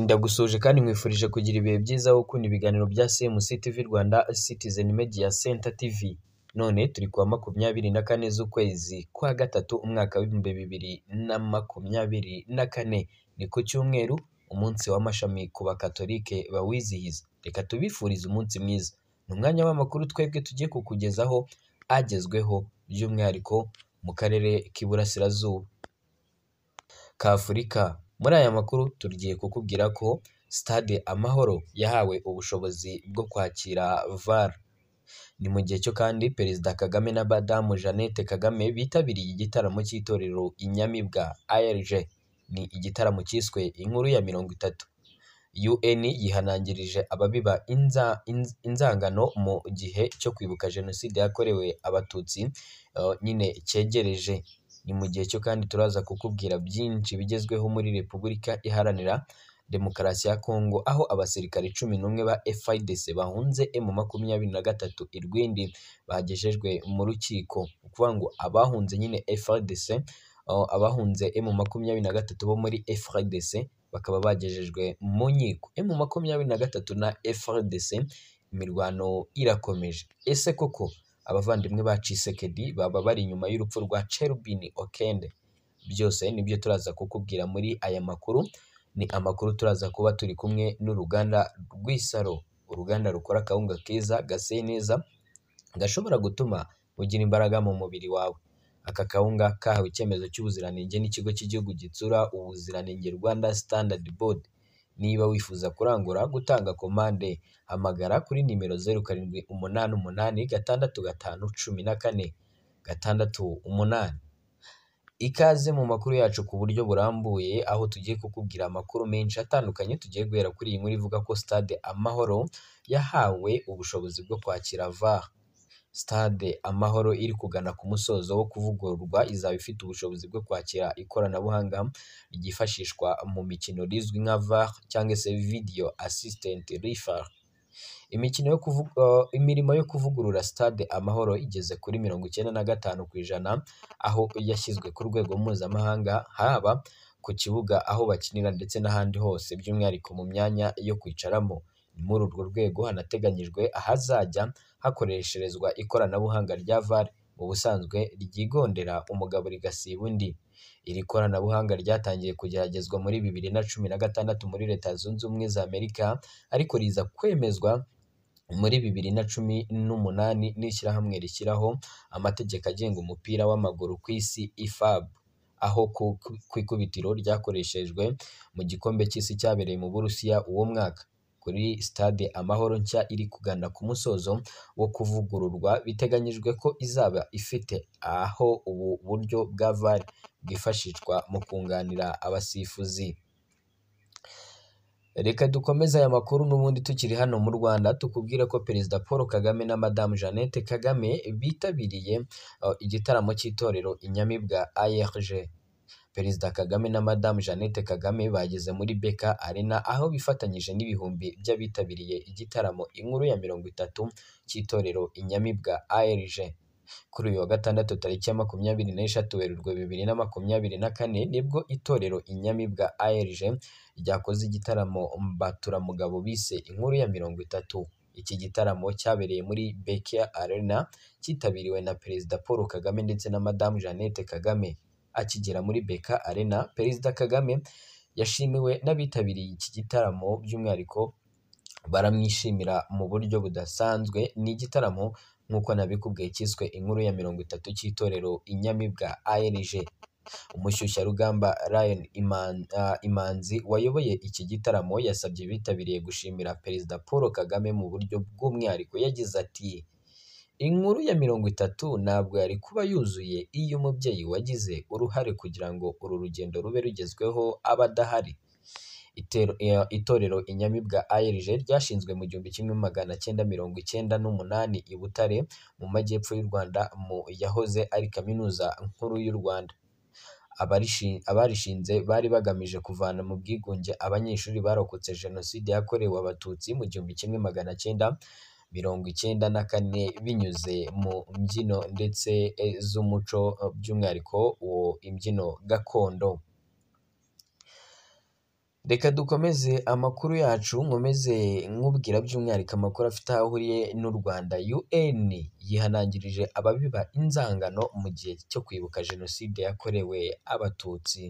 Ndagusuje kandi nkwifurije kugira ibihe byiza aho ukunda ibiganiro bya CMC TV Rwanda Citizen Media Center TV. None turi kuwa makumyabiri na kane z'ukwezi kwa gatatu umwaka w'ibihumbi bibiri na makumyabiri na kane. Ni ku cyumweru umunsi w'amashami ku bakatolike bawizihiza. Reka tubifurize umunsi mwiza. Ni umwanya w'amakuru twebwe tugiye kukugezaho agezweho by'umwihariko mu karere k'Iburasirazuba k'Afurika. muri aya makuru tugiye kukubwira ko stade amahoro yahawe ubushobozi bwo kwakira var ni mu gihe cyo kandi perezida kagame na madamu jeannette kagame bitabiriye igitaramo cy'itorero inyamibwa arg ni igitaramo cyiswe inkuru ya mirongo itatu un yihanangirije ababiba inza inzangano mu gihe cyo kwibuka jenoside yakorewe abatutsi eh, nyine cyegereje Ni mu gihe cyo kandi turaza kukubwira byinshi bigezweho muri Repubulika Iharanira Demokarasi ya Kongo aho abasirikare cumi n'umwe ba FARDC bahunze M23 i Rwindi bagejejwe mu rukiko ni ukuvuga ngo abahunze nyine FARDC abahunze m gatatu bo muri FARDC bakaba bagejejwe mu nkiko m makumyabiri na gatatu na FARDC imirwano irakomeje ese koko abavandimwe ba Tshisekedi baba bari inyuma y'urupfu rwa Cherubini Okende byose nibyo turaza kukubwira muri aya makuru ni amakuru turaza kuba turi kumwe n'uruganda rw'Isaro uruganda rukora akawunga keza gaseye neza gashobora gutuma ugira imbaraga mu mubiri wawe aka kawunga kahawe icyemezo cy'ubuziranenge n'ikigo cy'igihugu gitsura ubuziranenge Rwanda Standard Board Niba wifuza kurangura, gutanga komande, hamagara kuri nimero zeru karindwi umunani umunani gatandatu gatanu cumi na kane, gatandatu umunani. Ikaze mu makuru yacu ku buryo burambuye, aho tugiye kukubwira amakuru menshi atandukanye tugiye guhera kuri iyi nkuru ivuga ko Stade Amahoro yahawe ubushobozi bwo kwakira VAR. Sitade Amahoro iri kugana ku musozo wo kuvugururwa izaba ifite ubushobozi bwo kwakira ikoranabuhanga ryifashishwa mu mikino rizwi nka VAR cyangwa se Video Assistant Referee. Imikino yo kuvuga imirimo yo kuvugurura Stade Amahoro igeze kuri mirongo icyenda na gatanu ku ijana aho yashyizwe ku rwego mpuzamahanga haba ku kibuga aho bakinira ndetse n'ahandi hose by'umwihariko mu myanya yo kwicaramo. Ni muri urwo rwego hanateganyijwe ahazajya hakoresherezwa ikoranabuhanga rya VAR mu busanzwe ryigondera umugabo rigasiba undi. Iri koranabuhanga ryatangiye kugeragezwa muri bibiri na cumi na gatandatu muri Leta Zunze Ubumwe za Amerika, ariko riza kwemezwa muri bibiri na cumi n'umunani n'ishyirahamwe rishyiraho amategeko agenga umupira w'amaguru ku isi IFAB, aho ku ikubitiro ryakoreshejwe mu gikombe cy'isi cyabereye mu Burusiya uwo mwaka. kuri sitade Amahoro nshya iri kugana ku musozo wo kuvugururwa, biteganyijwe ko izaba ifite aho ubu buryo bwa VAR bwifashishwa mu kunganira abasifuzi. Reka dukomeze aya makuru n'ubundi tukiri hano mu Rwanda tukubwire ko Perezida Paul Kagame na Madamu Jeannette Kagame bitabiriye uh, igitaramo cy'itorero Inyamibwa ARG. Perezida Kagame na madamu Jeannette Kagame bageze muri Beka Arena, aho bifatanyije n'ibihumbi by'abitabiriye igitaramo Inkuru ya mirongo itatu cy'itorero Inyamibwa ALG. Kuri uyu wa gatandatu tariki ya makumyabiri n'eshatu Werurwe bibiri na makumyabiri na kane, nibwo itorero Inyamibwa ALG ryakoze igitaramo Mbaturamugabo bise Inkuru ya mirongo itatu. Iki gitaramo cyabereye muri Beka Arena, cyitabiriwe na Perezida Paul Kagame ndetse na madamu Jeannette Kagame. Akigera muri BK Arena, Perezida Kagame yashimiwe n'abitabiriye iki gitaramo by'umwihariko baramwishimira mu buryo budasanzwe, ni igitaramo nk'uko nabikubwiye cyiswe inkuru ya mirongo itatu cy'itorero Inyamibwa ALG. Umushyushyarugamba Lion uh, Imanzi wayoboye iki gitaramo yasabye bitabiriye gushimira Perezida Paul Kagame mu buryo bw'umwihariko yagize ati Inkuru ya mirongo itatu ntabwo yari kuba yuzuye iyo umubyeyi wagize uruhare kugira ngo uru rugendo rube rugezweho aba adahari. Itorero Inyamibwa ALG ryashinzwe mu gihumbi kimwe magana cyenda mirongo icyenda n'umunani i Butare mu majyepfo y'u Rwanda mu yahoze ari Kaminuza Nkuru y'u Rwanda. Abarishinze bari bagamije kuvana mu bwigunge abanyeshuri barokotse Jenoside yakorewe Abatutsi mu gihumbi kimwe magana cyenda mirongo icyenda na kane binyuze mu mbyino ndetse eh, z'umuco eh, by'umwihariko uwo imbyino gakondo. Reka dukomeze amakuru yacu nkomeze nkubwira by'umwihariko amakuru afite aho ahuriye n'u Rwanda. UN yihanangirije ababiba inzangano mu gihe cyo kwibuka Jenoside yakorewe Abatutsi.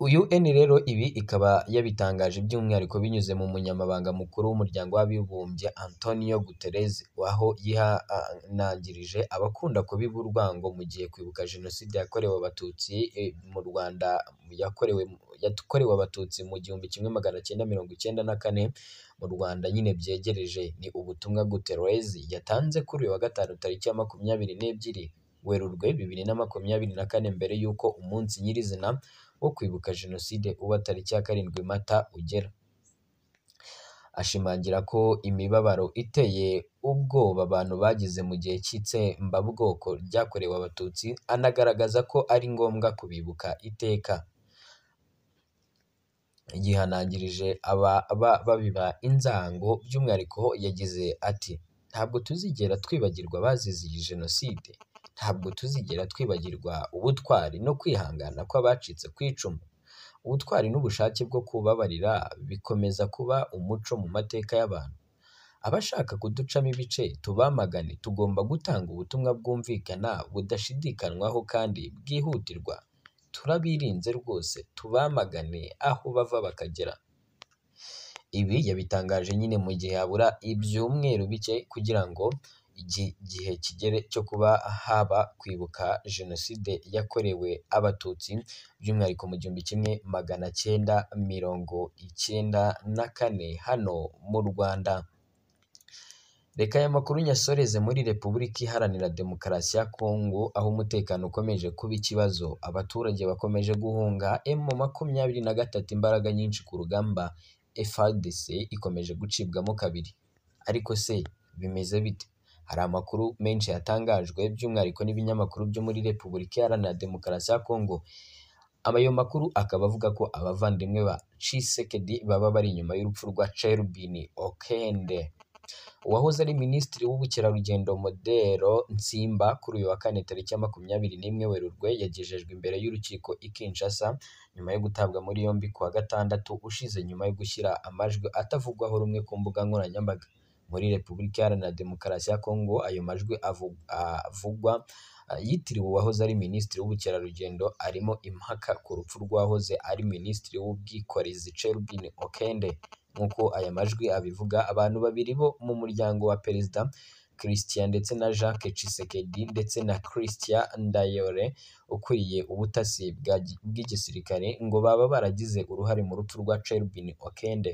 UN rero ibi ikaba yabitangaje by'umwihariko binyuze mu munyamabanga mukuru w'umuryango w'abibumbye Antonio Guterres waho yihanangirije abakunda kubiba urwango mu gihe kwibuka jenoside yakorewe abatutsi eh, mu Rwanda yakorewe yakorewe abatutsi mu gihumbi kimwe magana cyenda mirongo icyenda na kane mu Rwanda nyine byegereje ni ubutumwa Guterres yatanze kuri uyu wa gatanu tariki ya makumyabiri n'ebyiri Werurwe bibiri na makumyabiri na kane mbere y'uko umunsi nyirizina wo kwibuka jenoside uba tariki ya karindwi mata ugera. Ashimangira ko imibabaro iteye ubwoba abantu bagize mu gihe cy'itsembabwoko ryakorewe abatutsi, anagaragaza ko ari ngombwa kubibuka iteka. gihanangirije ababa babiba inzango by'umwihariko yagize ati “Ntabwo tuzigera twibagirwa abazize iyi jenoside. ntabwo tuzigera twibagirwa ubutwari no kwihangana kw'abacitse ku icumu. Ubutwari n'ubushake bwo kubabarira bikomeza kuba umuco mu mateka y'abantu. Abashaka kuducamo ibice tubamagane tugomba gutanga ubutumwa bwumvikana, budashidikanywaho kandi bwihutirwa. Turabirinze rwose tubamagane aho bava bakagera. Ibi yabitangaje nyine mu gihe habura ibyumweru bike kugira ngo igihe kigere cyo kuba haba kwibuka jenoside yakorewe abatutsi by'umwihariko mu gihumbi kimwe magana cyenda mirongo icyenda na kane hano mu Rwanda. Reka aya makuru nyasoreze muri Repubulika Iharanira Demokarasi ya Kongo aho umutekano ukomeje kuba ikibazo, abaturage bakomeje guhunga emu makumyabiri na gatatu imbaraga nyinshi ku rugamba FARDC ikomeje gucibwamo kabiri. Ariko se bimeze bite? hari amakuru menshi yatangajwe by'umwihariko n'ibinyamakuru byo muri Repubulika Iharanira Demokarasi ya Kongo, ayo makuru akaba avuga ko abavandimwe ba Tshisekedi baba bari inyuma y'urupfu rwa Cherubin Okende, uwahoze ari Minisitiri w'Ubukerarugendo Modero Nsimba kuri uyu wa kane tariki ya makumyabiri n'imwe Werurwe yagejejwe imbere y'urukiko i Kinshasa nyuma yo gutabwa muri yombi ku wa gatandatu ushize nyuma yo gushyira amajwi atavugwaho rumwe ku mbuga nkoranyambaga. muri Repubulika Iharanira Demokarasi ya Kongo ayo majwi avugwa ah, yitiriwe uwahoze ari Minisitiri w'Ubukerarugendo arimo impaka ku rupfu rw'uwahoze ari Minisitiri w'Ubwikorezi Cherubin Okende nk'uko aya majwi abivuga abantu babiri bo mu muryango wa Perezida Christian ndetse na Jacques Chisekedi ndetse na Christian Ndayore ukuriye ubutasi bw'igisirikare ngo baba baragize uruhare mu rupfu rwa Cherubin Okende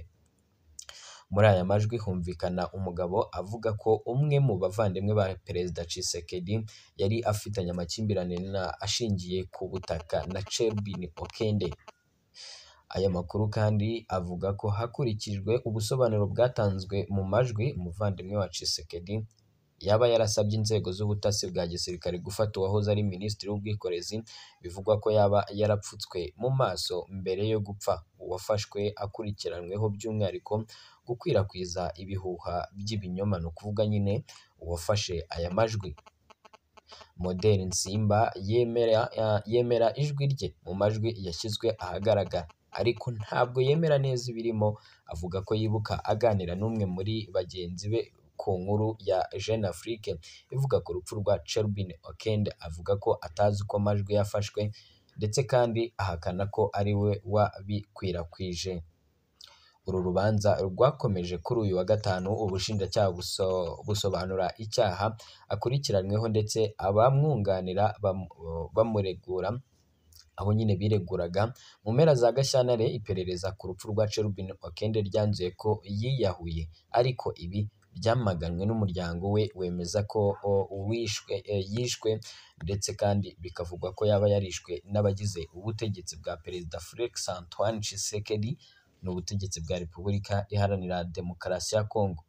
Muri aya majwi humvikana umugabo avuga ko umwe mu bavandimwe ba Perezida Tshisekedi yari afitanye amakimbirane na ashingiye ku butaka na Cherubin Okende. Aya makuru kandi avuga ko hakurikijwe ubusobanuro bwatanzwe mu majwi, umuvandimwe wa Tshisekedi yaba yarasabye inzego z'ubutasi bwa gisirikare gufata uwahoze ari minisitiri w'ubwikorezi, bivugwa ko yaba yarapfutswe mu maso mbere yo gupfa, uwafashwe akurikiranyweho by'umwihariko gukwirakwiza ibihuha by'ibinyoma, ni ukuvuga nyine uwafashe aya majwi. Moderi Nsimba yemera ijwi rye mu majwi yashyizwe ahagaragara, ariko ntabwo yemera neza ibirimo, avuga ko yibuka aganira n'umwe muri bagenzi be. ku nkuru ya Jeune Afrique ivuga ku rupfu rwa Cherubin Okende avuga ko atazi uko amajwi yafashwe ndetse kandi ahakana ko ari we wabikwirakwije uru rubanza rwakomeje kuri uyu wa gatanu ubushinjacyaha busobanura icyaha akurikiranyweho ndetse abamwunganira bamuregura aho nyine bireguraga mu mpera za Gashyantare iperereza ku rupfu rwa Cherubin Okende ryanzuye ko yiyahuye ariko ibi byamaganwe n'umuryango we wemeza ko uwishwe e, yishwe ndetse kandi bikavugwa ko yaba yarishwe n'abagize ubutegetsi bwa Perezida Felix Antoine Tshisekedi n'ubutegetsi bwa Repubulika Iharanira Demokarasi ya Kongo.